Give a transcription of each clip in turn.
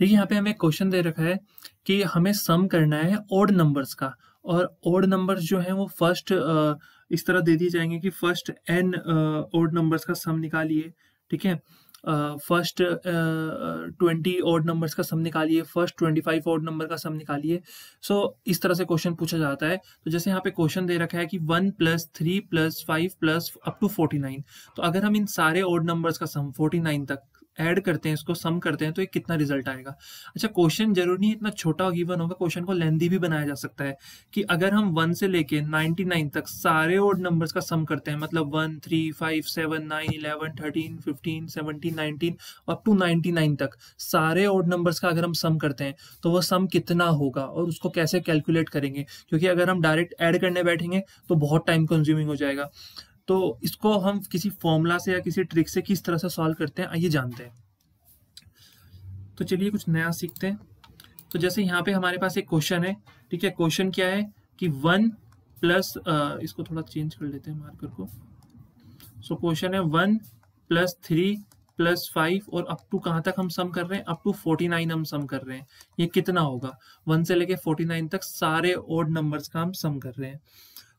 देखिए यहाँ पे हमें क्वेश्चन दे रखा है कि हमें सम करना है ओड नंबर्स का और ओड नंबर्स जो है वो फर्स्ट इस तरह दे दिए जाएंगे कि फर्स्ट एन ओड नंबर्स का सम निकालिए ठीक है फर्स्ट ट्वेंटी ओड नंबर्स का सम निकालिए first twenty five odd number का सम निकालिए सो so, इस तरह से क्वेश्चन पूछा जाता है तो जैसे यहाँ पे क्वेश्चन दे रखा है कि one plus three plus five plus up to forty nine तो अगर हम इन सारे ओड नंबर्स का सम फोर्टी नाइन तक ऐड करते हैं इसको सम करते हैं तो ये कितना रिजल्ट आएगा अच्छा क्वेश्चन जरूर नहीं इतना छोटा गिवन होगा क्वेश्चन को लेंदी भी बनाया जा सकता है कि अगर हम वन से लेके नाइन तक सारे ओड नंबर्स का सम करते हैं मतलब one three five seven nine eleven thirteen fifteen seventeen nineteen up to ninety nine तक सारे ओड नंबर्स का अगर हम सम करते हैं तो वो सम कितना होगा और उसको कैसे कैलकुलेट करेंगे क्योंकि अगर हम डायरेक्ट ऐड करने बैठेंगे तो बहुत टाइम कंज्यूमिंग हो जाएगा तो इसको हम किसी फॉर्मूला से या किसी ट्रिक से किस तरह से सॉल्व करते हैं आइए जानते हैं तो चलिए कुछ नया सीखते हैं तो जैसे यहाँ पे हमारे पास एक क्वेश्चन है ठीक है क्वेश्चन क्या है कि वन प्लस इसको थोड़ा चेंज कर लेते हैं मार्कर को सो क्वेश्चन है one plus three plus five और अप टू कहाँ तक हम सम कर रहे हैं अप टू फोर्टी नाइन हम सम कर रहे हैं ये कितना होगा वन से लेके फोर्टी नाइन तक सारे ओड नंबर्स का हम सम कर रहे हैं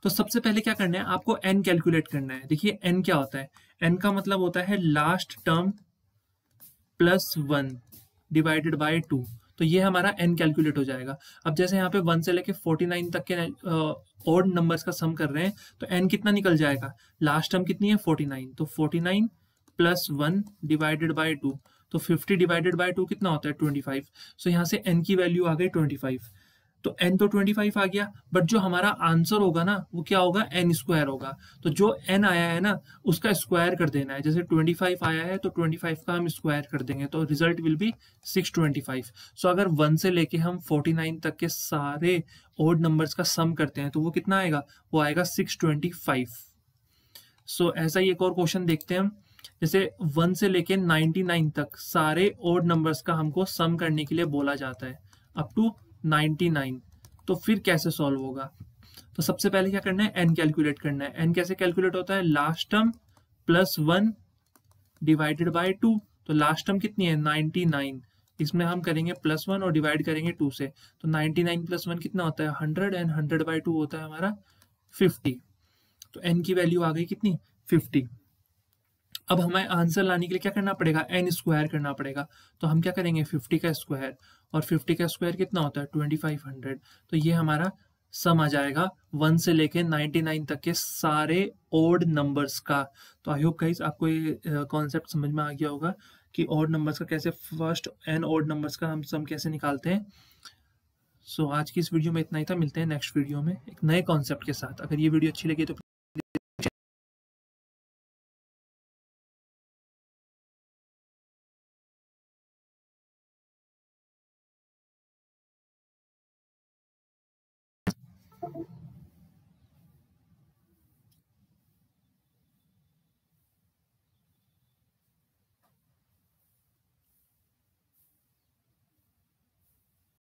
तो सबसे पहले क्या करना है आपको एन कैलकुलेट करना है देखिए एन क्या होता है एन का मतलब होता है last term plus one divided by two तो ये हमारा एन कैलकुलेट हो जाएगा अब जैसे यहाँ पे वन से लेके फोर्टी नाइन तक के ओड नंबर्स का सम कर रहे हैं तो एन कितना निकल जाएगा लास्ट टर्म कितनी है फोर्टी नाइन तो forty nine plus one divided by two तो फिफ्टी डिवाइडेड बाय टू कितना होता है ट्वेंटी फाइव सो यहाँ से एन की वैल्यू आ गई ट्वेंटी फाइव तो एन तो ट्वेंटी फाइव आ गया बट जो हमारा आंसर होगा ना वो क्या होगा एन स्क्वायर होगा तो जो एन आया है ना उसका स्क्वायर कर देना है जैसे ट्वेंटी फाइव आया है तो ट्वेंटी फाइव का हम स्क्वायर कर देंगे तो result will be six twenty five so अगर वन से लेके हम फोर्टी नाइन तक के सारे ओड नंबर्स का सम करते हैं तो वो कितना आएगा वो आएगा सिक्स ट्वेंटी फाइव सो ऐसा ही एक और क्वेश्चन देखते हैं हम जैसे वन से लेके नाइन्टी नाइन तक सारे ओड नंबर्स का हमको सम करने के लिए बोला जाता है अप टू 99 तो फिर कैसे सॉल्व होगा तो सबसे पहले क्या करना है एन कैलकुलेट करना है एन कैसे कैलकुलेट होता है last term plus one divided by two तो लास्ट टर्म कितनी है 99 इसमें हम करेंगे प्लस वन और डिवाइड करेंगे टू से तो 99 प्लस वन कितना होता है 100 एंड 100 बाई टू होता है हमारा 50 तो एन की वैल्यू आ गई कितनी 50 अब हमें आंसर लाने के लिए क्या करना पड़ेगा एन स्क्वायर करना पड़ेगा तो हम क्या करेंगे फिफ्टी का स्क्वायर और फिफ्टी का स्क्वायर कितना होता है ट्वेंटी फाइव हंड्रेड तो ये हमारा सम आ जाएगा वन से लेके नाइन्टी नाइन तक के सारे ओड नंबर्स का तो आई होप गाइज आपको ये कॉन्सेप्ट समझ में आ गया होगा कि ओड नंबर्स का कैसे फर्स्ट एन ओड नंबर्स का हम सम कैसे निकालते हैं सो so, आज की इस वीडियो में इतना ही था मिलते हैं नेक्स्ट वीडियो में एक नए कॉन्सेप्ट के साथ अगर ये वीडियो अच्छी लगी तो Thank you.